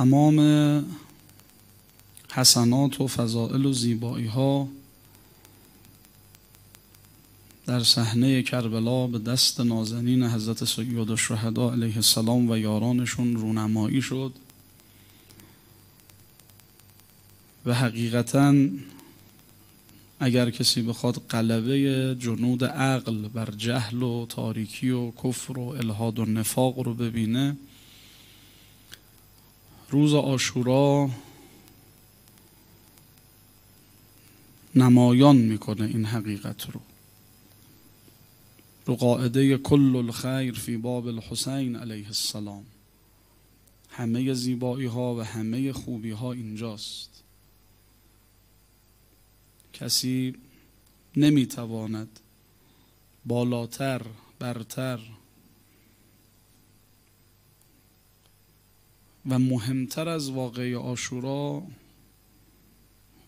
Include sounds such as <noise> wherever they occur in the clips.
تمام حسنات و فضائل و زیبایی ها در صحنه کربلا به دست نازنین حضرت سید الشهدا علیه السلام و یارانشون رونمایی شد و حقیقتا اگر کسی بخواد قلبه جنود عقل بر جهل و تاریکی و کفر و الهاد و نفاق رو ببینه روز آشورا نمایان میکنه این حقیقت رو رو قاعده کل الخیر فی باب الحسین علیه السلام همه زیبایی ها و همه خوبی ها اینجاست کسی نمیتواند بالاتر برتر و مهمتر از واقعی آشورا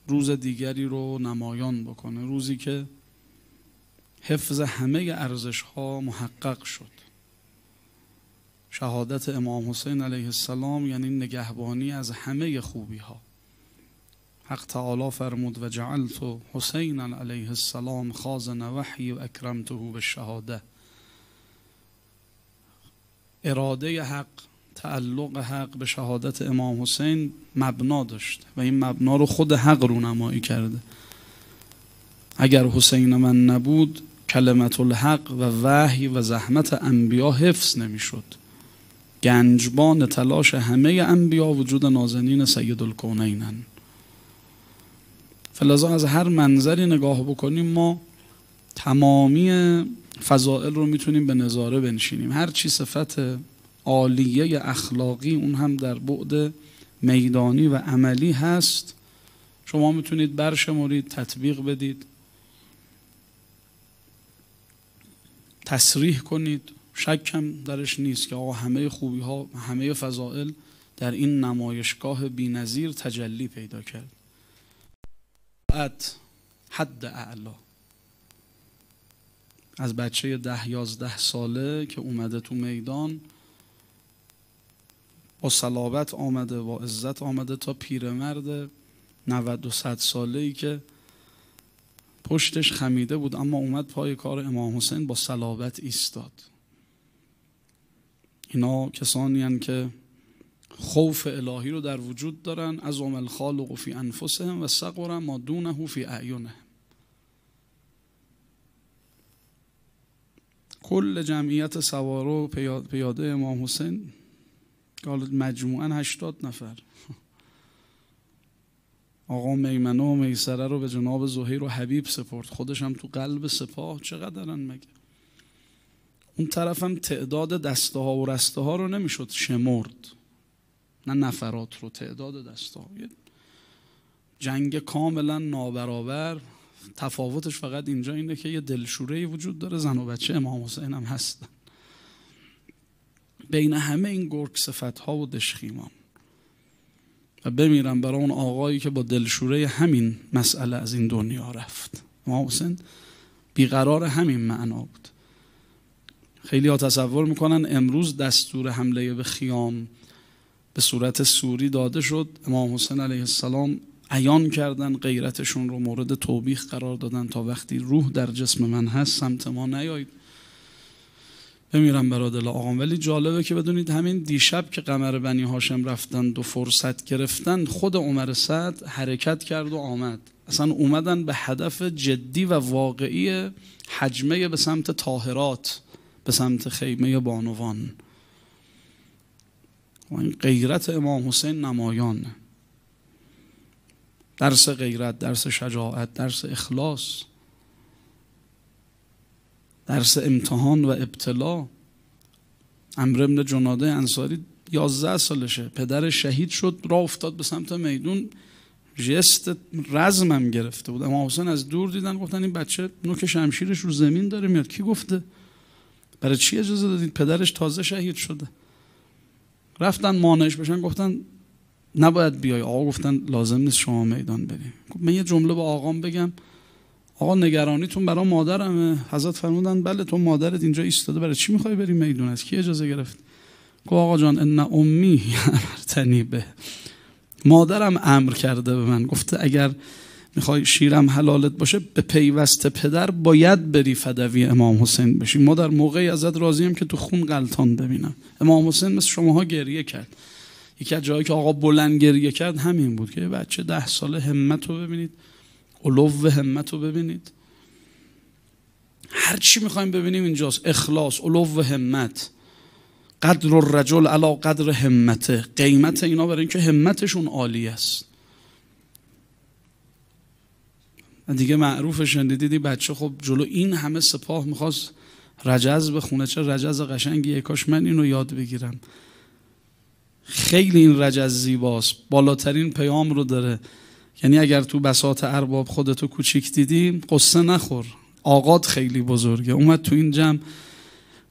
روز دیگری رو نمایان بکنه روزی که حفظ همه ارزش ها محقق شد شهادت امام حسین علیه السلام یعنی نگهبانی از همه خوبی ها حق تعالی فرمود و جعلت حسین علیه السلام خازن وحی و اکرمته به شهاده اراده حق تعلق حق به شهادت امام حسین مبنا داشت و این مبنا رو خود حق رونمایی کرده اگر حسین من نبود کلمت الحق و وحی و زحمت انبیا حفظ نمیشد گنجبان تلاش همه انبیا وجود نازنین سید الکونینن از هر منظری نگاه بکنیم ما تمامی فضائل رو میتونیم به نظاره بنشینیم هر چی صفت عالیه اخلاقی اون هم در بعد میدانی و عملی هست شما میتونید برشمرید تطبیق بدید تصریح کنید شکم درش نیست که آقا همه خوبی ها همه فضائل در این نمایشگاه نظیر تجلی پیدا کرد بعد حد اعلا از بچه ده یازده ساله که اومده تو میدان با صلابت آمده با عزت آمده تا پیرمرد 90 و 100 ساله ای که پشتش خمیده بود اما اومد پای کار امام حسین با صلابت ایستاد اینا کسانی هن که خوف الهی رو در وجود دارن از خالق و فی انفسهم و سقر ما دونه فی اعیونه کل جمعیت سوارو پیاده امام حسین حالا مجموعا هشتاد نفر آقا میمنه و میسره رو به جناب زهیر و حبیب سپرد خودش هم تو قلب سپاه چقدرن مگه اون طرفم تعداد دسته ها و رسته ها رو نمیشد شمرد نه نفرات رو تعداد دسته ها جنگ کاملا نابرابر تفاوتش فقط اینجا اینه که یه دلشوره وجود داره زن و بچه امام حسین هم هستن بین همه این گرگ صفت ها و دشخیمان و بمیرم برای اون آقایی که با دلشوره همین مسئله از این دنیا رفت امام حسین بیقرار همین معنا بود خیلی ها تصور میکنن امروز دستور حمله به خیام به صورت سوری داده شد امام حسین علیه السلام عیان کردن غیرتشون رو مورد توبیخ قرار دادن تا وقتی روح در جسم من هست سمت ما نیایید بمیرم برا آقام ولی جالبه که بدونید همین دیشب که قمر بنی هاشم رفتند و فرصت گرفتن خود عمر سعد حرکت کرد و آمد اصلا اومدن به هدف جدی و واقعی حجمه به سمت تاهرات به سمت خیمه بانوان و این غیرت امام حسین نمایان درس غیرت درس شجاعت درس اخلاص درس امتحان و ابتلا امر ابن جناده انصاری یازده سالشه پدر شهید شد را افتاد به سمت میدون جست رزمم گرفته بود اما حسین از دور دیدن گفتن این بچه نوک شمشیرش رو زمین داره میاد کی گفته برای چی اجازه دادید پدرش تازه شهید شده رفتن مانعش بشن گفتن نباید بیای آقا گفتن لازم نیست شما میدان بریم من یه جمله به آقام بگم آقا نگرانیتون برای مادرمه حضرت فرمودن بله تو مادرت اینجا ایستاده برای چی میخوای بری میدون از کی اجازه گرفت گفت آقا جان ان امی امرتنی به مادرم امر کرده به من گفته اگر میخوای شیرم حلالت باشه به پیوست پدر باید بری فدوی امام حسین بشی ما در موقعی ازت راضیم که تو خون غلطان ببینم امام حسین مثل شماها گریه کرد یکی از جایی که آقا بلند گریه کرد همین بود که بچه ده ساله همت رو ببینید علو همت رو ببینید هر چی میخوایم ببینیم اینجاست اخلاص علو همت قدر الرجل علا قدر همته قیمت اینا برای اینکه همتشون عالی است دیگه معروف شنیدیدی بچه خب جلو این همه سپاه میخواست رجز بخونه چه رجز قشنگی کاش من اینو یاد بگیرم خیلی این رجز زیباست بالاترین پیام رو داره یعنی اگر تو بساط ارباب خودتو کوچیک دیدی قصه نخور آقاد خیلی بزرگه اومد تو این جمع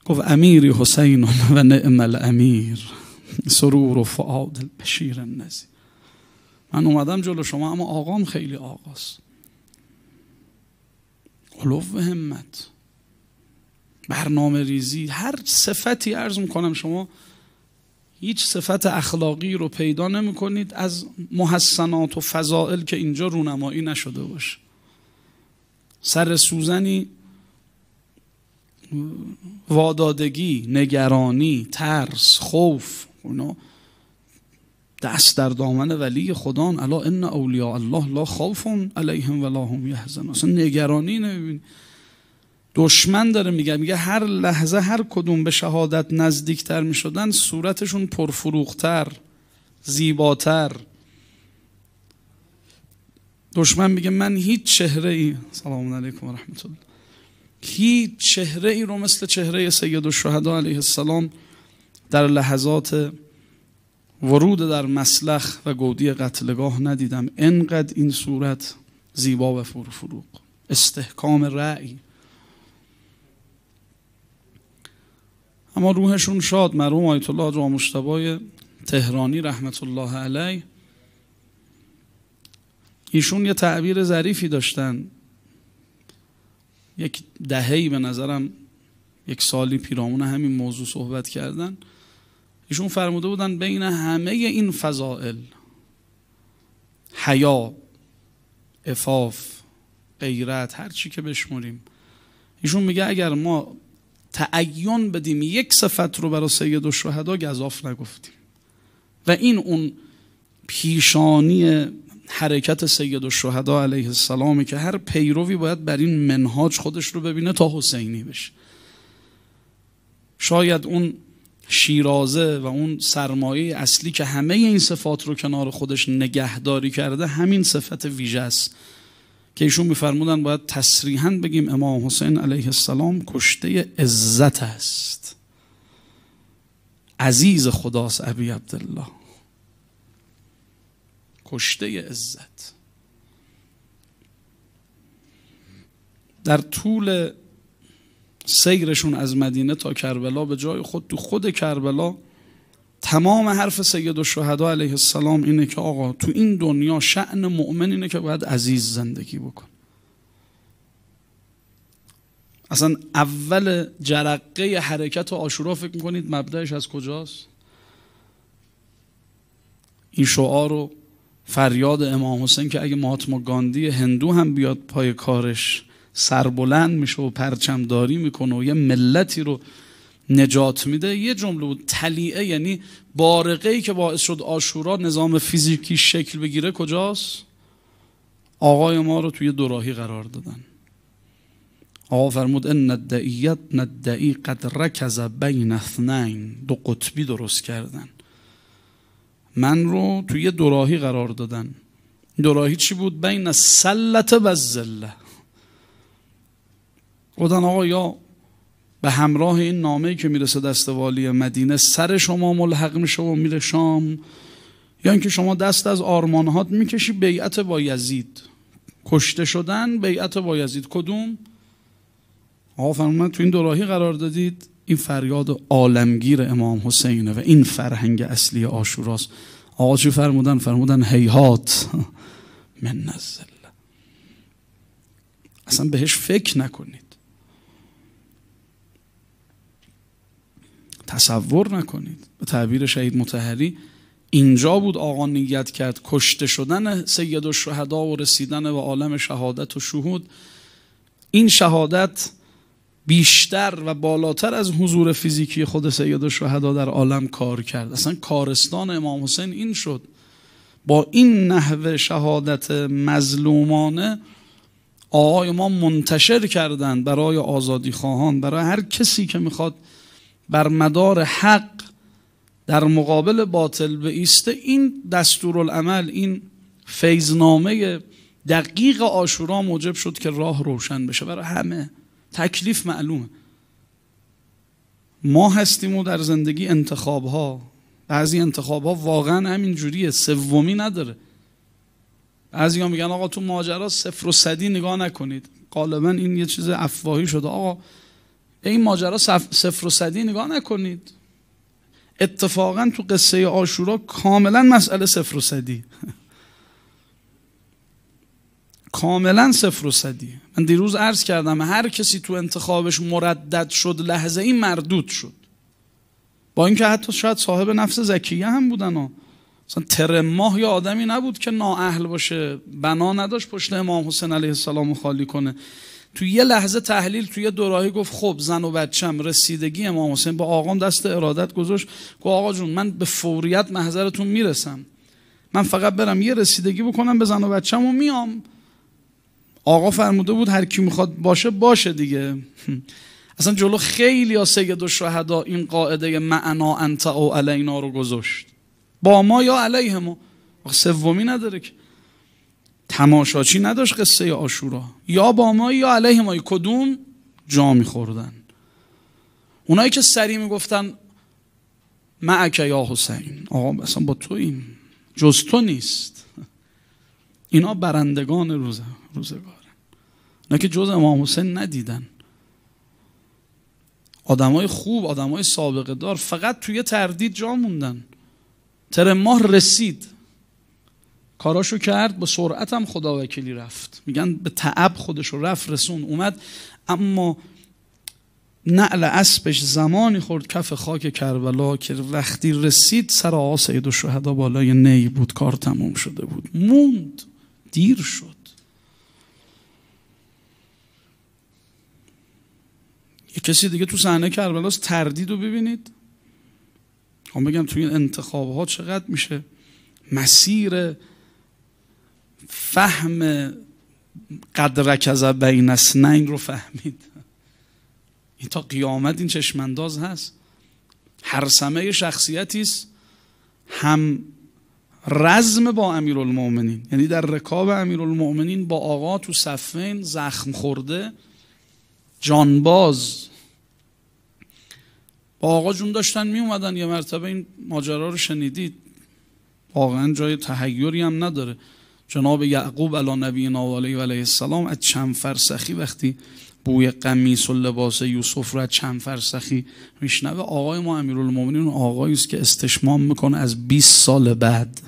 گفت امیری حسین و نعم الامیر سرور و فعاد بشیر النزی من اومدم جلو شما اما آقام خیلی آقاست و همت برنامه ریزی هر صفتی ارز میکنم شما هیچ صفت اخلاقی رو پیدا نمی کنید از محسنات و فضائل که اینجا رونمایی نشده باشه سر سوزنی وادادگی، نگرانی، ترس، خوف اونا دست در دامن ولی خدا الا ان اولیاء الله لا خوف علیهم ولا هم یحزنون اصلا نگرانی نمیبینی دشمن داره میگه میگه هر لحظه هر کدوم به شهادت نزدیکتر میشدن صورتشون پرفروختر زیباتر دشمن میگه من هیچ چهره ای سلام علیکم و رحمت الله هیچ چهره ای رو مثل چهره سید الشهدا علیه السلام در لحظات ورود در مسلخ و گودی قتلگاه ندیدم انقدر این صورت زیبا و پرفروغ استحکام رأی اما روحشون شاد مرحوم آیت الله را مشتبای تهرانی رحمت الله علی ایشون یه تعبیر ظریفی داشتن یک دههی به نظرم یک سالی پیرامون همین موضوع صحبت کردن ایشون فرموده بودن بین همه این فضائل حیا افاف غیرت هر چی که بشموریم ایشون میگه اگر ما تعین بدیم یک صفت رو برای سید و شهدا گذاف نگفتیم و این اون پیشانی حرکت سید و شهدا علیه السلامه که هر پیروی باید بر این منهاج خودش رو ببینه تا حسینی بشه شاید اون شیرازه و اون سرمایه اصلی که همه این صفات رو کنار خودش نگهداری کرده همین صفت ویژه است که ایشون میفرمودن باید تصریحا بگیم امام حسین علیه السلام کشته عزت است عزیز خداست ابی عبدالله کشته عزت در طول سیرشون از مدینه تا کربلا به جای خود تو خود کربلا تمام حرف سید و شهده علیه السلام اینه که آقا تو این دنیا شعن مؤمن اینه که باید عزیز زندگی بکن اصلا اول جرقه حرکت و آشورا فکر میکنید مبدعش از کجاست این شعار و فریاد امام حسین که اگه مهاتما گاندی هندو هم بیاد پای کارش سربلند میشه و پرچمداری میکنه و یه ملتی رو نجات میده یه جمله بود تلیعه یعنی بارقه ای که باعث شد آشورا نظام فیزیکی شکل بگیره کجاست آقای ما رو توی دوراهی قرار دادن آقا فرمود ان ندعیت ندعی قد رکز بین اثنین دو قطبی درست کردن من رو توی دوراهی قرار دادن دوراهی چی بود بین سلت و زله خودن آقا یا به همراه این نامه که میرسه دست والی مدینه سر شما ملحق میشه و میره شام یا اینکه شما دست از آرمانهات میکشی بیعت با یزید کشته شدن بیعت با یزید کدوم آقا فرمودن تو این دوراهی قرار دادید این فریاد عالمگیر امام حسینه و این فرهنگ اصلی آشوراست آقا چی فرمودن فرمودن هیهات <laughs> من نزل اصلا بهش فکر نکنید تصور نکنید به تعبیر شهید متحری اینجا بود آقا نیت کرد کشته شدن سید و شهدا و رسیدن به عالم شهادت و شهود این شهادت بیشتر و بالاتر از حضور فیزیکی خود سید و شهدا در عالم کار کرد اصلا کارستان امام حسین این شد با این نحوه شهادت مظلومانه آقای ما منتشر کردند برای آزادی خواهان برای هر کسی که میخواد بر مدار حق در مقابل باطل ایسته این دستورالعمل این فیضنامه دقیق آشورا موجب شد که راه روشن بشه برای همه تکلیف معلومه ما هستیم و در زندگی انتخاب ها بعضی انتخاب ها واقعا همین جوریه سومی نداره بعضی میگن آقا تو ماجرا صفر و صدی نگاه نکنید غالبا این یه چیز افواهی شده آقا به این ماجرا صفر و صدی نگاه نکنید اتفاقا تو قصه آشورا کاملا مسئله صفر و صدی <laughs> کاملا صفر و صدی من دیروز عرض کردم هر کسی تو انتخابش مردد شد لحظه این مردود شد با اینکه حتی شاید صاحب نفس زکیه هم بودن و مثلا ترماه یا آدمی نبود که نااهل باشه بنا نداشت پشت امام حسین علیه السلام خالی کنه تو یه لحظه تحلیل تو یه دوراهی گفت خب زن و بچم رسیدگی امام حسین با آقام دست ارادت گذاشت گفت آقا جون من به فوریت محضرتون میرسم من فقط برم یه رسیدگی بکنم به زن و بچم و میام آقا فرموده بود هر کی میخواد باشه باشه دیگه <laughs> اصلا جلو خیلی یا سید و شهدا این قاعده معنا انت و علینا رو گذاشت با ما یا علیه ما سومی نداره که تماشاچی نداشت قصه آشورا یا با ما یا علیه ما کدوم جا میخوردن اونایی که سری میگفتن معک یا حسین آقا اصلا با تو این جز تو نیست اینا برندگان روز روزگارن نه که جز امام حسین ندیدن آدمای خوب آدمای سابقه دار فقط توی تردید جا موندن تر ماه رسید کاراشو کرد با سرعتم خدا وکیلی رفت میگن به تعب خودشو رفت رسون اومد اما نعل اسبش زمانی خورد کف خاک کربلا که وقتی رسید سر آقا سید و شهدا بالای نی بود کار تموم شده بود موند دیر شد یه کسی دیگه تو صحنه کربلاست تردید رو ببینید هم خب بگم توی این انتخاب ها چقدر میشه مسیر فهم قدر از بین اسنین رو فهمید این تا قیامت این چشمنداز هست هر سمه شخصیتی است هم رزم با المومنین یعنی در رکاب المومنین با آقا تو صفین زخم خورده جانباز با آقا جون داشتن می اومدن یه مرتبه این ماجرا رو شنیدید واقعا جای تحیری هم نداره جناب یعقوب علی نبینا و علیه السلام از چند فرسخی وقتی بوی قمیص و لباس یوسف را چند فرسخی میشنوه آقای ما امیرالمومنین آقایی است که استشمام میکنه از 20 سال بعد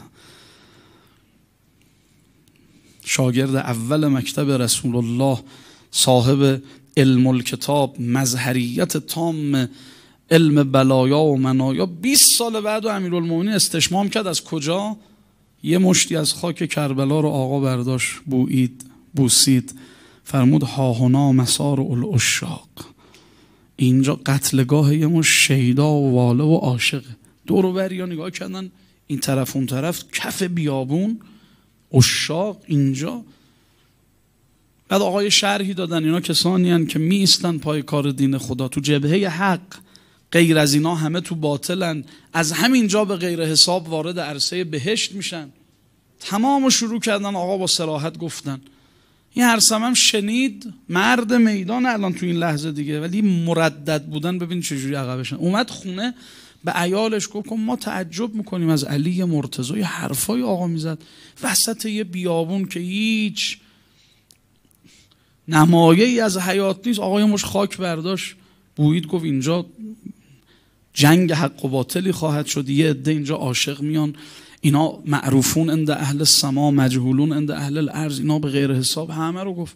شاگرد اول مکتب رسول الله صاحب علم الکتاب مظهریت تام علم بلایا و منایا 20 سال بعد و امیرالمومنین استشمام کرد از کجا یه مشتی از خاک کربلا رو آقا برداشت بوید بوسید فرمود هاهنا مسار الاشاق اینجا قتلگاه یه مشت شیدا و واله و عاشق دور و یا نگاه کردن این طرف اون طرف کف بیابون اشاق اینجا بعد آقای شرحی دادن اینا کسانی هن که میستن پای کار دین خدا تو جبهه حق غیر از اینا همه تو باطلن از همین جا به غیر حساب وارد عرصه بهشت میشن تمام شروع کردن آقا با سراحت گفتن این هرسم شنید مرد میدان الان تو این لحظه دیگه ولی مردد بودن ببین چجوری عقبشن اومد خونه به ایالش گفت ما تعجب میکنیم از علی مرتضی حرفای آقا میزد وسط یه بیابون که هیچ نمایه ای از حیات نیست آقای مش خاک برداشت بوید گفت اینجا جنگ حق و باطلی خواهد شد یه عده اینجا عاشق میان اینا معروفون اند اهل سما مجهولون اند اهل الارض اینا به غیر حساب همه رو گفت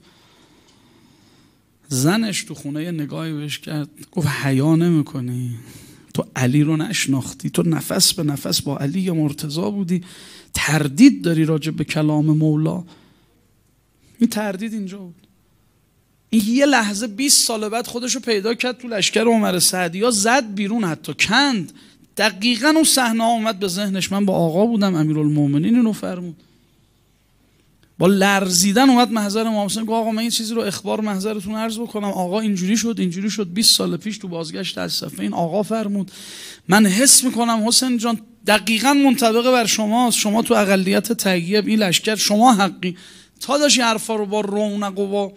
زنش تو خونه یه نگاهی بهش کرد گفت حیا نمیکنی تو علی رو نشناختی تو نفس به نفس با علی مرتضا بودی تردید داری راجب به کلام مولا این تردید اینجا بود این یه لحظه 20 سال بعد خودش رو پیدا کرد تو لشکر عمر سعدی یا زد بیرون حتی کند دقیقا اون صحنه اومد به ذهنش من با آقا بودم امیرالمومنین اینو فرمود با لرزیدن اومد محضر امام حسین گفت آقا من این چیزی رو اخبار محضرتون عرض بکنم آقا اینجوری شد اینجوری شد 20 سال پیش تو بازگشت از صفه این آقا فرمود من حس میکنم حسین جان دقیقا منطبق بر شما شما تو اقلیت تقیب این لشکر شما حقی تا داشت حرفا رو با رونق و با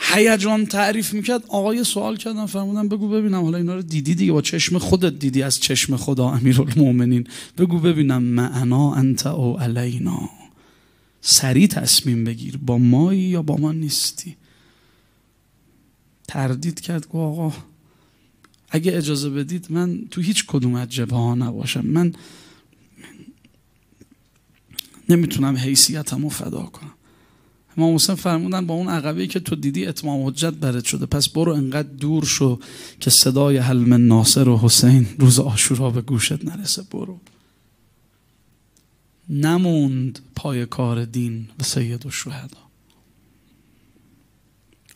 هیجان تعریف میکرد آقای سوال کردم فرمودم بگو ببینم حالا اینا رو دیدی دیگه با چشم خودت دیدی از چشم خدا امیرالمومنین بگو ببینم معنا انت او علینا سریع تصمیم بگیر با مایی یا با ما نیستی تردید کرد گفت آقا اگه اجازه بدید من تو هیچ کدوم از جبه ها نباشم من نمیتونم حیثیتم رو فدا کنم امام حسین فرمودن با اون عقبی که تو دیدی اتمام حجت برد شده پس برو انقدر دور شو که صدای حلم ناصر و حسین روز آشورا به گوشت نرسه برو نموند پای کار دین و سید و شهدا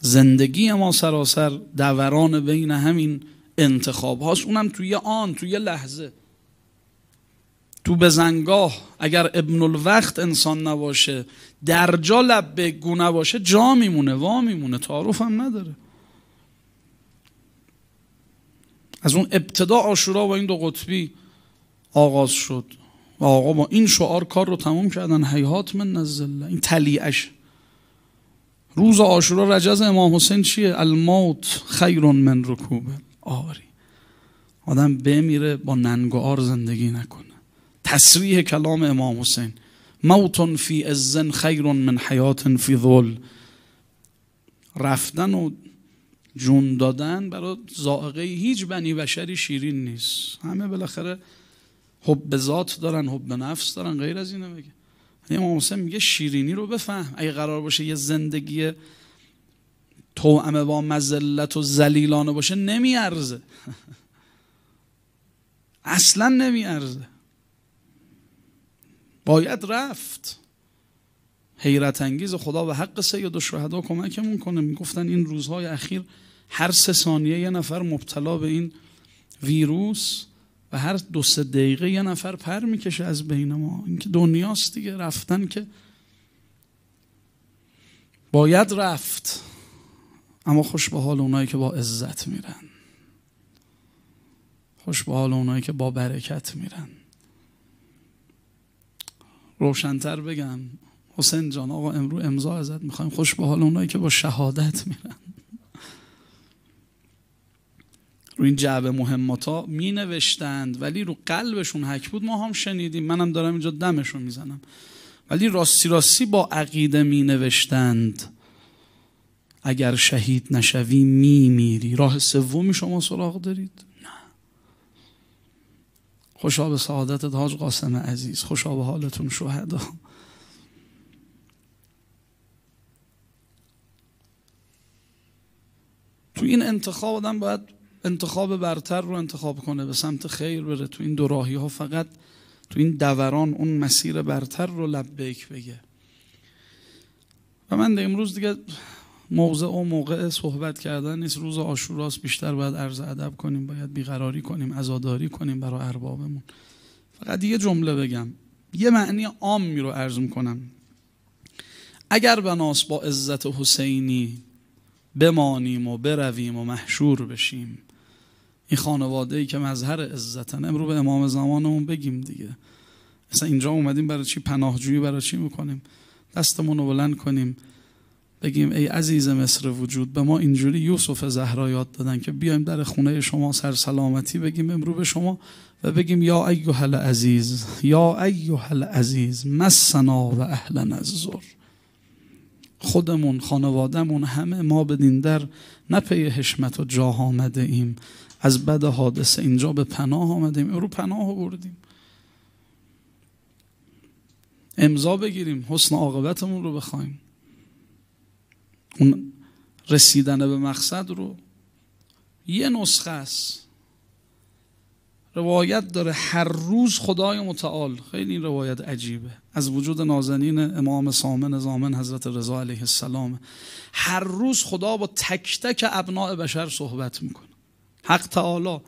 زندگی ما سراسر دوران بین همین انتخاب هاست اونم توی آن توی لحظه تو زنگاه اگر ابن الوقت انسان نباشه در جا لب گونه باشه جا میمونه وا میمونه تعارف هم نداره از اون ابتدا آشورا با این دو قطبی آغاز شد و آقا با این شعار کار رو تموم کردن حیات من نزله این تلیعش روز آشورا رجز امام حسین چیه الموت خیر من رکوبه آری آدم بمیره با ننگ آر زندگی نکنه تصریح کلام امام حسین موت فی ازن خیر من حیات فی ظل رفتن و جون دادن برای زائقه هیچ بنی بشری شیرین نیست همه بالاخره حب ذات دارن حب به نفس دارن غیر از اینه بگه یعنی امام حسین میگه شیرینی رو بفهم اگه قرار باشه یه زندگی توعمه با مزلت و زلیلانه باشه نمیارزه <laughs> اصلا نمیارزه باید رفت حیرت انگیز خدا و حق سید شهدا کمکمون کنه میگفتن این روزهای اخیر هر سه ثانیه یه نفر مبتلا به این ویروس و هر دو سه دقیقه یه نفر پر میکشه از بین ما این که دنیاست دیگه رفتن که باید رفت اما خوش به حال اونایی که با عزت میرن خوش به حال اونایی که با برکت میرن روشنتر بگم حسین جان آقا امرو امضا ازت میخوایم خوش به حال اونایی که با شهادت میرن رو این جعبه مهمات ها می نوشتند ولی رو قلبشون حک بود ما هم شنیدیم منم دارم اینجا دمشون میزنم ولی راستی راستی با عقیده می اگر شهید نشوی می میری راه سومی شما سراغ دارید خوشا به سعادتت حاج قاسم عزیز خوشا به حالتون شهدا تو این انتخاب آدم باید انتخاب برتر رو انتخاب کنه به سمت خیر بره تو این دوراهی ها فقط تو این دوران اون مسیر برتر رو لبیک بگه و من امروز دیگه موضع و موقع صحبت کردن نیست روز آشوراست بیشتر باید عرض ادب کنیم باید بیقراری کنیم ازاداری کنیم برای اربابمون فقط یه جمله بگم یه معنی عامی رو عرض میکنم اگر بناس با عزت حسینی بمانیم و برویم و محشور بشیم این خانواده ای که مظهر عزتن امرو به امام زمانمون بگیم دیگه مثلا اینجا اومدیم برای چی پناهجویی برای چی میکنیم دستمون رو بلند کنیم بگیم ای عزیز مصر وجود به ما اینجوری یوسف زهرا یاد دادن که بیایم در خونه شما سر سلامتی بگیم امرو به شما و بگیم یا حل عزیز یا عزیز عزیز مسنا و اهلنا زور خودمون خانوادهمون همه ما بدین در نه حشمت و جاه آمده ایم از بد حادثه اینجا به پناه ایم رو پناه آوردیم امضا بگیریم حسن عاقبتمون رو بخوایم اون رسیدن به مقصد رو یه نسخه است روایت داره هر روز خدای متعال خیلی این روایت عجیبه از وجود نازنین امام سامن زامن حضرت رضا علیه السلام هر روز خدا با تک تک ابناع بشر صحبت میکنه حق تعالی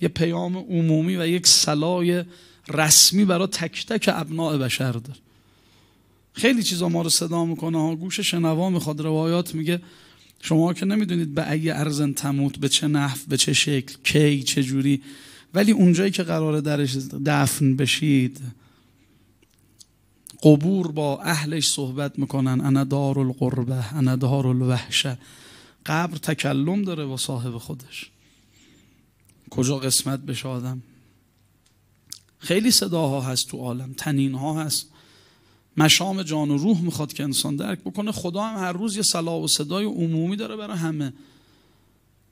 یه پیام عمومی و یک سلای رسمی برای تک تک ابناع بشر داره خیلی چیزا ما رو صدا میکنه ها گوش شنوا میخواد روایات میگه شما که نمیدونید به ای ارزن تموت به چه نحو به چه شکل کی چه جوری ولی اونجایی که قرار درش دفن بشید قبور با اهلش صحبت میکنن انا دار القربه انا دار الوحشه قبر تکلم داره با صاحب خودش کجا قسمت بشه آدم خیلی صداها هست تو عالم تنین ها هست مشام جان و روح میخواد که انسان درک بکنه خدا هم هر روز یه صلاح و صدای عمومی داره برای همه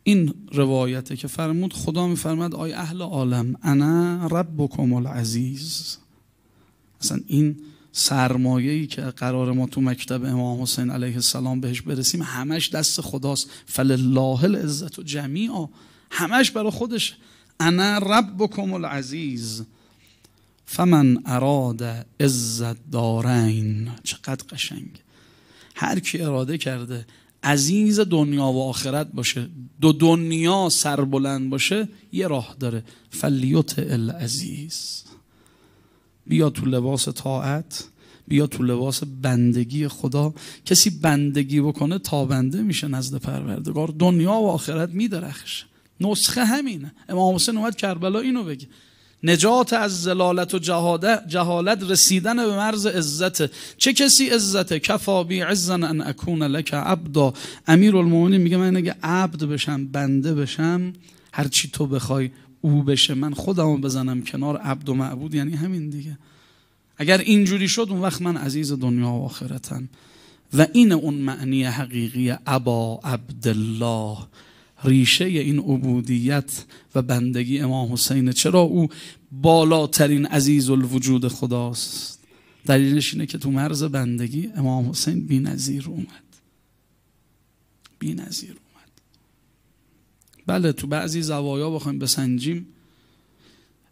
این روایته که فرمود خدا میفرمد آی اهل عالم انا ربکم العزیز اصلا این سرمایه که قرار ما تو مکتب امام حسین علیه السلام بهش برسیم همش دست خداست فلله العزت و جمیع همش برای خودش انا ربکم العزیز فمن اراد عزت دارین چقدر قشنگ هر کی اراده کرده عزیز دنیا و آخرت باشه دو دنیا سربلند باشه یه راه داره فلیوت العزیز بیا تو لباس طاعت بیا تو لباس بندگی خدا کسی بندگی بکنه تابنده میشه نزد پروردگار دنیا و آخرت میدرخش نسخه همینه امام حسین اومد کربلا اینو بگه نجات از زلالت و جهالت رسیدن به مرز عزت چه کسی عزت بی عزن ان اکون لک عبدا امیر میگه من اگه عبد بشم بنده بشم هرچی تو بخوای او بشه من خودمو بزنم کنار عبد و معبود یعنی همین دیگه اگر اینجوری شد اون وقت من عزیز دنیا و آخرتم و این اون معنی حقیقی ابا عبدالله ریشه این عبودیت و بندگی امام حسینه چرا او بالاترین عزیز الوجود خداست دلیلش اینه که تو مرز بندگی امام حسین بی نظیر اومد بی نظیر اومد بله تو بعضی زوایا بخوایم بسنجیم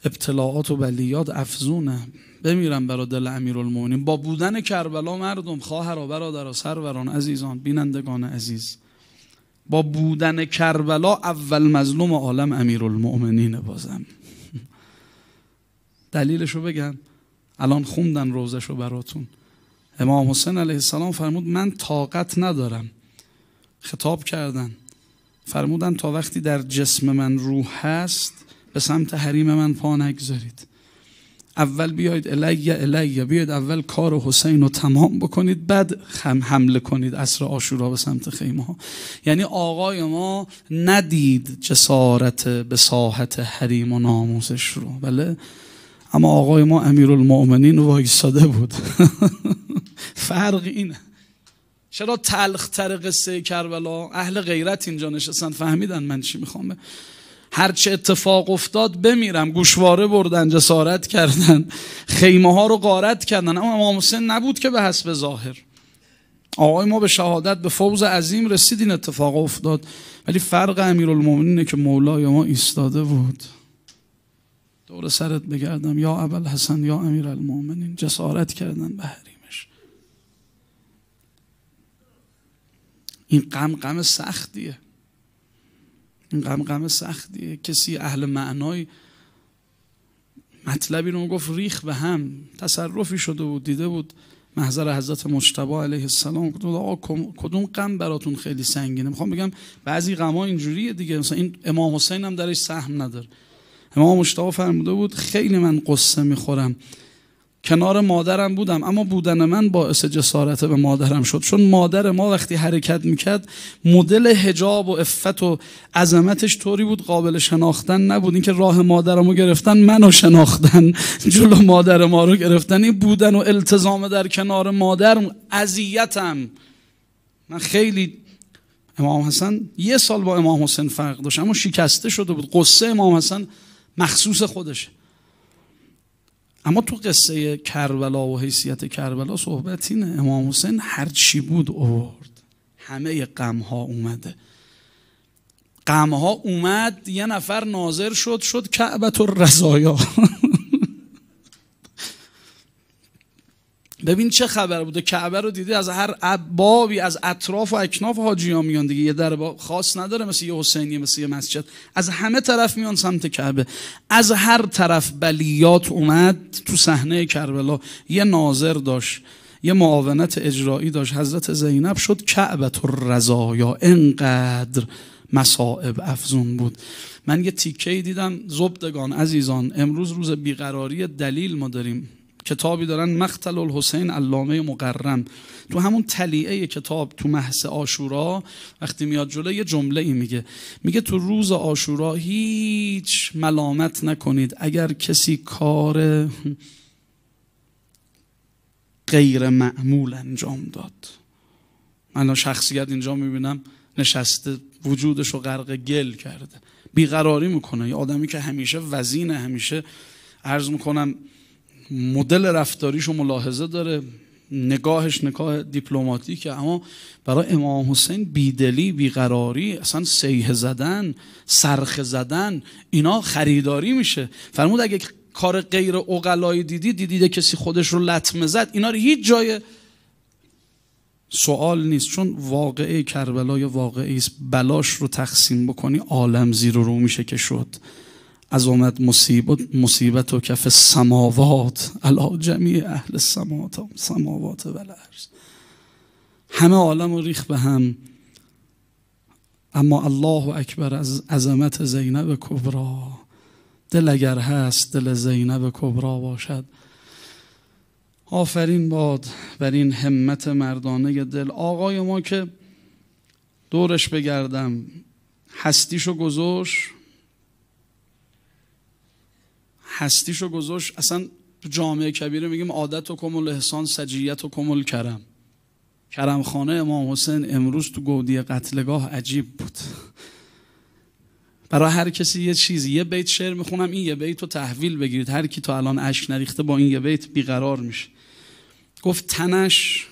ابتلاعات و بلیات افزونه بمیرم برا دل با بودن کربلا مردم خواهر و برادر و سروران عزیزان بینندگان عزیز با بودن کربلا اول مظلوم عالم امیرالمؤمنین بازم دلیلشو بگم الان خوندن روزشو براتون امام حسین علیه السلام فرمود من طاقت ندارم خطاب کردن فرمودن تا وقتی در جسم من روح هست به سمت حریم من پا نگذارید اول بیاید الیه الیه بیاید اول کار حسین رو تمام بکنید بعد هم حمله کنید اصر آشورا به سمت خیمه ها یعنی آقای ما ندید جسارت به ساحت حریم و ناموزش رو بله اما آقای ما امیر امیرالمؤمنین وایساده بود <laughs> فرق اینه چرا تلختر قصه کربلا اهل غیرت اینجا نشستن فهمیدن من چی میخوام هرچه اتفاق افتاد بمیرم گوشواره بردن جسارت کردن خیمه ها رو غارت کردن اما امام حسین نبود که به حسب ظاهر آقای ما به شهادت به فوز عظیم رسید این اتفاق افتاد ولی فرق المومنینه که مولای ما ایستاده بود دور سرت بگردم یا اول حسن یا امیر امیرالمومنین جسارت کردن به حریمش این غم غم سختیه این غم سختیه کسی اهل معنای مطلبی رو گفت ریخ به هم تصرفی شده بود دیده بود محضر حضرت مجتبی علیه السلام گفت آقا کدوم غم براتون خیلی سنگینه میخوام بگم بعضی غما اینجوریه دیگه مثلا این امام حسین هم درش سهم نداره امام مشتبه فرموده بود خیلی من قصه میخورم کنار مادرم بودم اما بودن من باعث جسارت به مادرم شد چون مادر ما وقتی حرکت میکرد مدل حجاب و افت و عظمتش طوری بود قابل شناختن نبود اینکه راه مادرم رو گرفتن منو شناختن <laughs> جلو مادر ما رو گرفتن این بودن و التزام در کنار مادرم اذیتم من خیلی امام حسن یه سال با امام حسن فرق داشت اما شکسته شده بود قصه امام حسن مخصوص خودشه اما تو قصه کربلا و حیثیت کربلا صحبت اینه امام حسین هر چی بود اوورد همه غم ها اومده غم ها اومد یه نفر ناظر شد شد کعبت و رضایا ببین چه خبر بوده کعبه رو دیدی از هر بابی از اطراف و اکناف حاجی ها میان دیگه یه در خاص نداره مثل یه حسینیه مثل یه مسجد از همه طرف میان سمت کعبه از هر طرف بلیات اومد تو صحنه کربلا یه ناظر داشت یه معاونت اجرایی داشت حضرت زینب شد کعبت و یا انقدر مصائب افزون بود من یه تیکه دیدم زبدگان عزیزان امروز روز بیقراری دلیل ما داریم کتابی دارن مقتل الحسین علامه مقرم تو همون تلیعه کتاب تو محس آشورا وقتی میاد جلو یه جمله ای میگه میگه تو روز آشورا هیچ ملامت نکنید اگر کسی کار غیر معمول انجام داد من شخصیت اینجا میبینم نشسته وجودش رو غرق گل کرده بیقراری میکنه یه آدمی که همیشه وزینه همیشه عرض میکنم مدل رفتاریش و ملاحظه داره نگاهش نگاه دیپلماتیکه اما برای امام حسین بیدلی بیقراری اصلا سیه زدن سرخ زدن اینا خریداری میشه فرمود اگه کار غیر اقلایی دیدی دیدیده کسی خودش رو لطمه زد اینا رو هیچ جای سوال نیست چون واقعه کربلا یا واقعی است بلاش رو تقسیم بکنی عالم زیر و رو میشه که شد از اومد مصیبت مصیبت و کف سماوات علا جمعی اهل سماوات سماوات و همه عالم و ریخ به هم اما الله اکبر از عظمت زینب کبرا دل اگر هست دل زینب کبرا باشد آفرین باد بر این همت مردانه دل آقای ما که دورش بگردم هستیشو گذاشت رو گذاشت اصلا جامعه کبیره میگیم عادت و کمل احسان سجیت و کمل کرم خانه امام حسین امروز تو گودی قتلگاه عجیب بود برای هر کسی یه چیزی یه بیت شعر میخونم این یه بیت رو تحویل بگیرید هر کی تا الان اشک نریخته با این یه بیت بیقرار میشه گفت تنش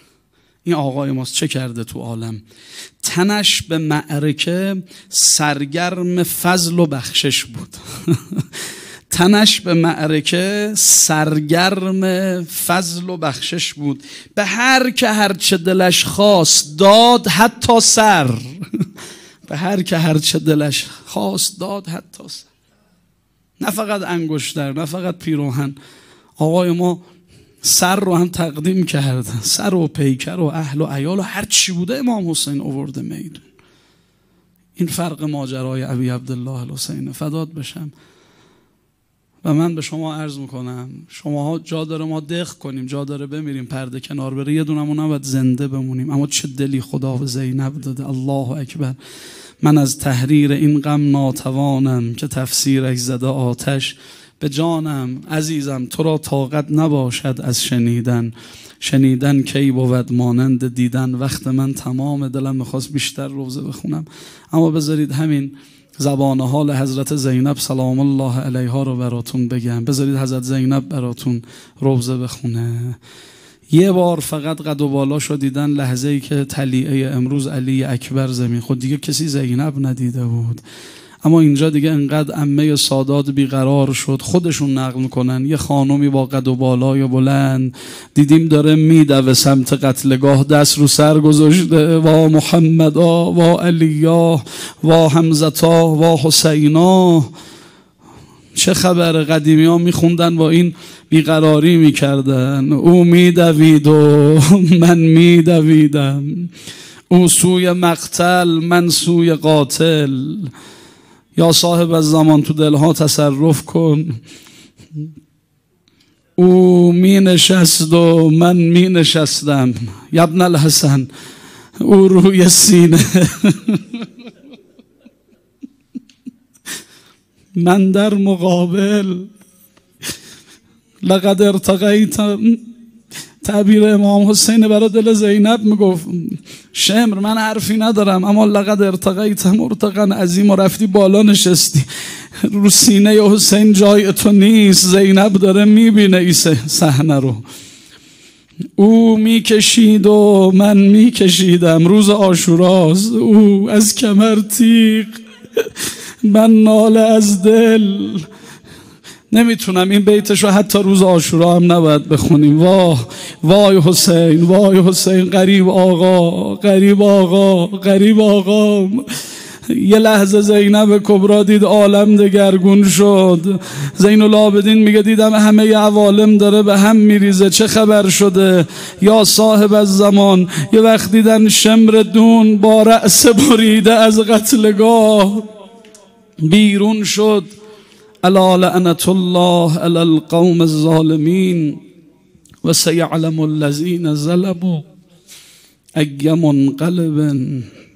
این آقای ماست چه کرده تو عالم تنش به معرکه سرگرم فضل و بخشش بود <laughs> تنش به معرکه سرگرم فضل و بخشش بود به هر که هرچه دلش خواست داد حتی سر <laughs> به هر که هرچه دلش خواست داد حتی سر نه فقط انگشتر نه فقط پیروهن آقای ما سر رو هم تقدیم کرد سر و پیکر و اهل و ایال و هر چی بوده امام حسین آورده میدون این فرق ماجرای ابی عبدالله الحسین فداد بشم و من به شما عرض میکنم شماها جا داره ما دخ کنیم جا داره بمیریم پرده کنار بره یه دونمون نباید زنده بمونیم اما چه دلی خدا به زینب داده الله اکبر من از تحریر این غم ناتوانم که تفسیرک زده آتش به جانم عزیزم تو را طاقت نباشد از شنیدن شنیدن کی بود مانند دیدن وقت من تمام دلم میخواست بیشتر روزه بخونم اما بذارید همین زبان حال حضرت زینب سلام الله علیها رو براتون بگم بذارید حضرت زینب براتون روزه بخونه یه بار فقط قد و بالا رو دیدن لحظه ای که تلیعه امروز علی اکبر زمین خود خب دیگه کسی زینب ندیده بود اما اینجا دیگه انقدر امه سادات بیقرار شد خودشون نقل میکنن یه خانمی با قد و بالای بلند دیدیم داره میدوه سمت قتلگاه دست رو سر گذاشته و محمدا و علیا و حمزتا و حسینا چه خبر قدیمی ها میخوندن با این بیقراری میکردن او میدوید و من میدویدم او سوی مقتل من سوی قاتل یا صاحب زمان تو دلها تصرف کن او می نشست و من می نشستم یبن الحسن او روی سینه من در مقابل لقد ارتقیتم تعبیر امام حسین برای دل زینب میگفت شمر من حرفی ندارم اما لقد ارتقیت ارتقا عظیم و رفتی بالا نشستی رو سینه حسین جای تو نیست زینب داره میبینه این صحنه رو او میکشید و من میکشیدم روز آشوراز او از کمر تیق من ناله از دل نمیتونم این بیتش رو حتی روز آشورا هم نباید بخونیم واه وای حسین وای حسین قریب آقا قریب آقا قریب آقا یه لحظه زینب کبرا دید عالم دگرگون شد زین العابدین میگه دیدم همه عوالم داره به هم میریزه چه خبر شده یا صاحب از زمان یه وقت دیدن شمر دون با رأس بریده از قتلگاه بیرون شد ألا لأنة الله على القوم الظالمين وسيعلم الذين زلبوا أي منقلب